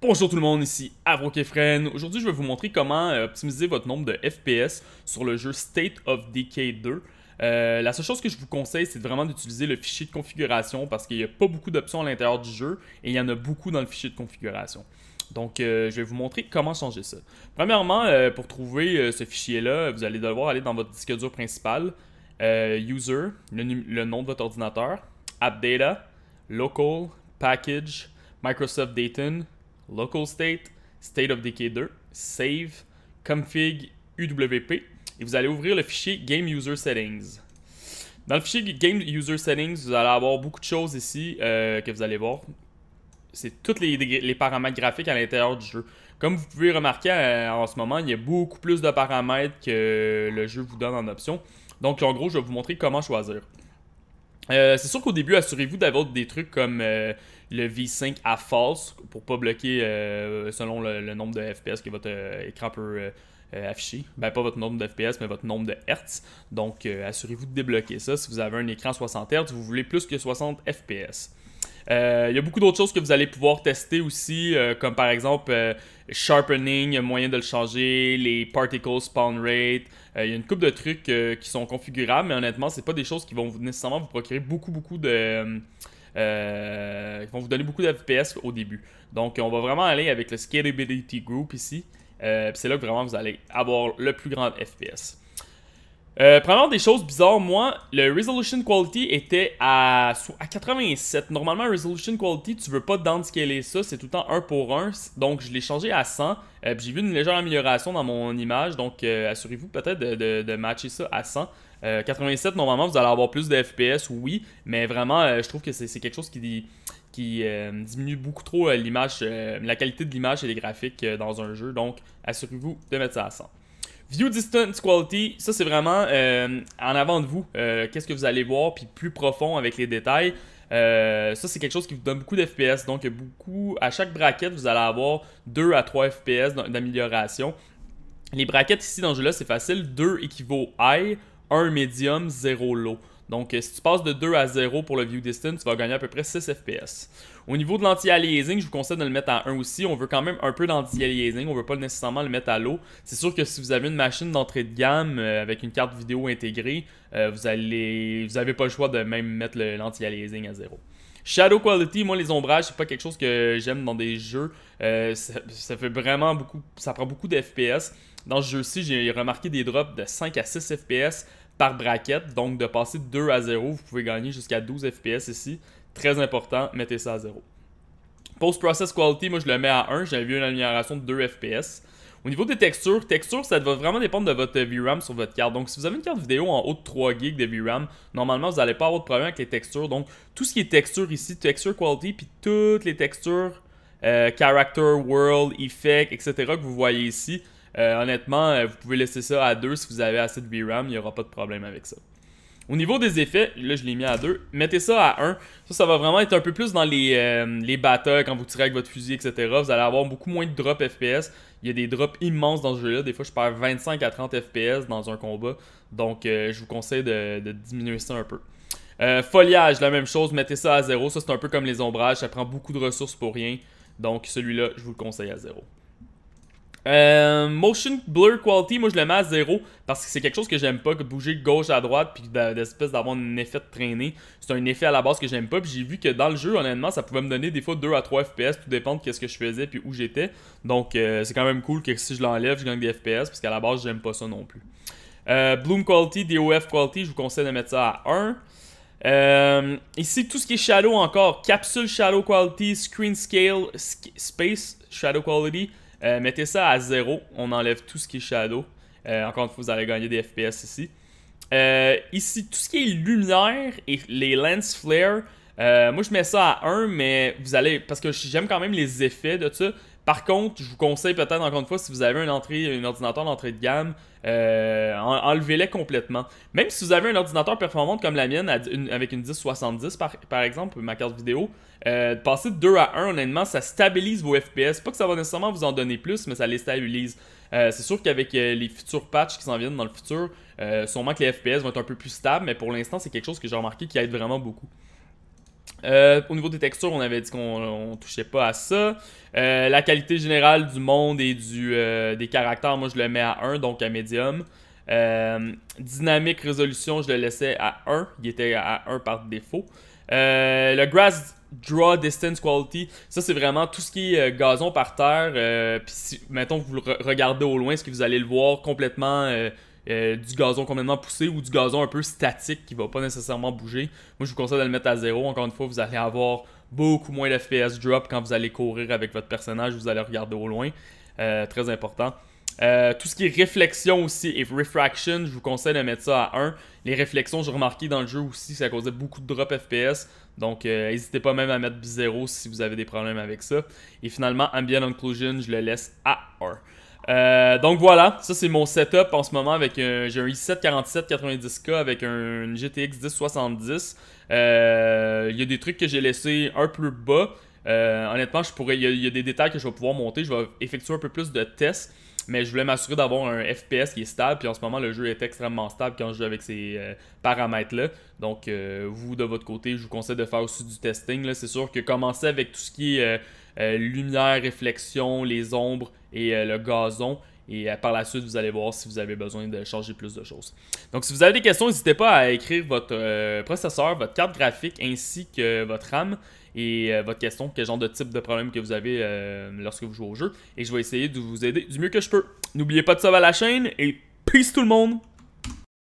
Bonjour tout le monde, ici Avro Aujourd'hui, je vais vous montrer comment euh, optimiser votre nombre de FPS sur le jeu State of Decay 2. Euh, la seule chose que je vous conseille, c'est vraiment d'utiliser le fichier de configuration parce qu'il n'y a pas beaucoup d'options à l'intérieur du jeu et il y en a beaucoup dans le fichier de configuration. Donc, euh, je vais vous montrer comment changer ça. Premièrement, pour trouver ce fichier-là, vous allez devoir aller dans votre disque dur principal, User, le, le nom de votre ordinateur, AppData, Local, Package, Microsoft Dayton, local state, state of decay 2, save, config UWP et vous allez ouvrir le fichier game user settings. Dans le fichier Game User Settings, vous allez avoir beaucoup de choses ici euh, que vous allez voir. C'est tous les, les, paramètres graphiques à l'intérieur du jeu. Comme vous pouvez remarquer euh, en ce moment, il y a beaucoup plus de paramètres que le jeu vous donne en option. Donc en gros, je vais vous montrer comment choisir. Euh, c'est sûr qu'au début, assurez-vous d'avoir des trucs comme le V5 à false pour pas bloquer euh, selon le, nombre de FPS que votre euh, écran peut euh, afficher. Ben, pas votre nombre de FPS, mais votre nombre de Hertz. Donc, assurez-vous de débloquer ça si vous avez un écran 60 Hz, vous voulez plus que 60 FPS. Il y a beaucoup d'autres choses que vous allez pouvoir tester aussi, comme par exemple sharpening, moyen de le changer, les particles spawn rate. Il y a une couple de trucs qui sont configurables, mais honnêtement, ce c'est pas des choses qui vont nécessairement vous procurer beaucoup, beaucoup de euh, ils vont vous donner beaucoup d'FPS au début. Donc, on va vraiment aller avec le Scalability Group ici. Euh, c'est là que vraiment vous allez avoir le plus grand FPS. Euh, des choses bizarres, moi, le Resolution Quality était à, 87. Normalement, Resolution Quality, tu veux pas downscaler ça, c'est tout le temps 1 pour 1. Donc, je l'ai changé à 100. Euh, j'ai vu une légère amélioration dans mon image, donc euh, assurez-vous peut-être de, matcher ça à 100. 87, euh, normalement, vous allez avoir plus de FPS, oui, mais vraiment, je trouve que c'est quelque chose qui diminue beaucoup trop l'image, la qualité de l'image et des graphiques dans un jeu. Donc, assurez-vous de mettre ça à 100. View Distance Quality, ça c'est vraiment euh, en avant de vous. Euh, qu'est-ce que vous allez voir, puis plus profond avec les détails. Euh, ça, c'est quelque chose qui vous donne beaucoup d'FPS. Donc, beaucoup à chaque braquette, vous allez avoir 2 à 3 FPS d'amélioration. Les braquettes ici dans le jeu-là, c'est facile. 2 équivaut high, 1 medium, 0 low. Donc, euh, si tu passes de 2 à 0 pour le view distance, tu vas gagner à peu près 6 FPS. Au niveau de l'anti-aliasing, je vous conseille de le mettre à 1 aussi. On veut quand même un peu d'anti-aliasing, on veut pas nécessairement le mettre à l'eau. C'est sûr que si vous avez une machine d'entrée de gamme euh, avec une carte vidéo intégrée, euh, vous allez, vous avez pas le choix de même mettre l'anti-aliasing à 0. Shadow quality, moi les ombrages, c'est pas quelque chose que j'aime dans des jeux. ça, fait vraiment beaucoup, ça prend beaucoup d'FPS. Dans ce jeu-ci, j'ai remarqué des drops de 5 à 6 FPS par braquette. Donc, de passer de 2 à 0, vous pouvez gagner jusqu'à 12 FPS ici. Très important, mettez ça à 0. Post-process quality, moi je le mets à 1. j'ai vu une amélioration de 2 FPS. Au niveau des textures, texture, ça va vraiment dépendre de votre VRAM sur votre carte. Donc, si vous avez une carte vidéo en haut de 3 GB de VRAM, normalement, vous n'allez pas avoir de problème avec les textures. Donc, tout ce qui est texture ici, texture quality, puis toutes les textures, euh, character, world, effect, etc. que vous voyez ici, euh, honnêtement, euh, vous pouvez laisser ça à 2 si vous avez assez de VRAM, il n'y aura pas de problème avec ça. Au niveau des effets, là je l'ai mis à 2, mettez ça à 1. Ça, ça va vraiment être un peu plus dans les, euh, battles quand vous tirez avec votre fusil, etc. Vous allez avoir beaucoup moins de drops FPS. Il y a des drops immenses dans ce jeu-là. Des fois, je perds 25 à 30 FPS dans un combat. Donc, je vous conseille de, diminuer ça un peu. foliage, la même chose, mettez ça à 0. Ça, c'est un peu comme les ombrages, ça prend beaucoup de ressources pour rien. Donc, celui-là, je vous le conseille à 0. Euh, motion blur quality, moi je le mets à 0 parce que c'est quelque chose que j'aime pas, que bouger de gauche à droite puis d'espèce d'avoir un effet de traîner. C'est un effet à la base que j'aime pas. Puis j'ai vu que dans le jeu, honnêtement, ça pouvait me donner des fois 2 à 3 FPS, tout dépend de ce que je faisais puis où j'étais. Donc euh, c'est quand même cool que si je l'enlève, je gagne des FPS parce qu'à la base, j'aime pas ça non plus. Euh, bloom quality, DOF quality, je vous conseille de mettre ça à 1. ici, tout ce qui est Shadow encore, capsule Shadow quality, screen scale, space Shadow quality, euh, mettez ça à 0. On enlève tout ce qui est shadow. Euh, encore une fois, vous allez gagner des FPS ici. Euh, ici, tout ce qui est lumière et les lens flares, moi je mets ça à 1, mais vous allez. Parce que j'aime quand même les effets de ça. Par contre, je vous conseille peut-être encore une fois, si vous avez un, entrée, un ordinateur d'entrée de gamme, euh, enlevez-les complètement. Même si vous avez un ordinateur performant comme la mienne, avec une 1070 par, par exemple, ma carte vidéo, euh, passer de 2 à 1, honnêtement, ça stabilise vos FPS. Pas que ça va nécessairement vous en donner plus, mais ça les stabilise. Euh, c'est sûr qu'avec euh, les futurs patchs qui s'en viennent dans le futur, sûrement que les FPS vont être un peu plus stables, mais pour l'instant, c'est quelque chose que j'ai remarqué qui aide vraiment beaucoup. Euh, au niveau des textures, on avait dit qu'on touchait pas à ça. Euh, la qualité générale du monde et du, euh, des caractères, moi je le mets à 1, donc à médium. dynamique résolution, je le laissais à 1. Il était à 1 par défaut. le grass draw distance quality, ça c'est vraiment tout ce qui est gazon par terre. Puis que vous regardez au loin, ce que vous allez le voir complètement euh, du gazon complètement poussé ou du gazon un peu statique qui va pas nécessairement bouger. Moi, je vous conseille de le mettre à zéro. Encore une fois, vous allez avoir beaucoup moins FPS drop quand vous allez courir avec votre personnage, vous allez regarder au loin. Euh, très important. Euh, tout ce qui est réflexion aussi et refraction, je vous conseille de mettre ça à 1. Les réflexions, j'ai remarqué dans le jeu aussi, ça causait beaucoup de drop FPS. Donc, n'hésitez pas même à mettre 0 si vous avez des problèmes avec ça. Et finalement, Ambient Occlusion, je le laisse à 1. Euh, donc voilà, ça c'est mon setup en ce moment avec un, euh, j'ai un i7 4790K avec un GTX 1070. Euh, il y a des trucs que j'ai laissé un peu bas. honnêtement, je pourrais, il y, a des détails que je vais pouvoir monter. Je vais effectuer un peu plus de tests, mais je voulais m'assurer d'avoir un FPS qui est stable. Puis en ce moment, le jeu est extrêmement stable quand je joue avec ces paramètres-là. Donc vous de votre côté, je vous conseille de faire aussi du testing. C'est sûr que commencer avec tout ce qui est lumière, réflexion, les ombres et euh, le gazon. Et euh, par la suite, vous allez voir si vous avez besoin de changer plus de choses. Donc, si vous avez des questions, n'hésitez pas à écrire votre euh, processeur, votre carte graphique ainsi que votre RAM et votre question, quel genre de type de problème que vous avez lorsque vous jouez au jeu. Et je vais essayer de vous aider du mieux que je peux. N'oubliez pas de sauver à la chaîne et peace tout le monde!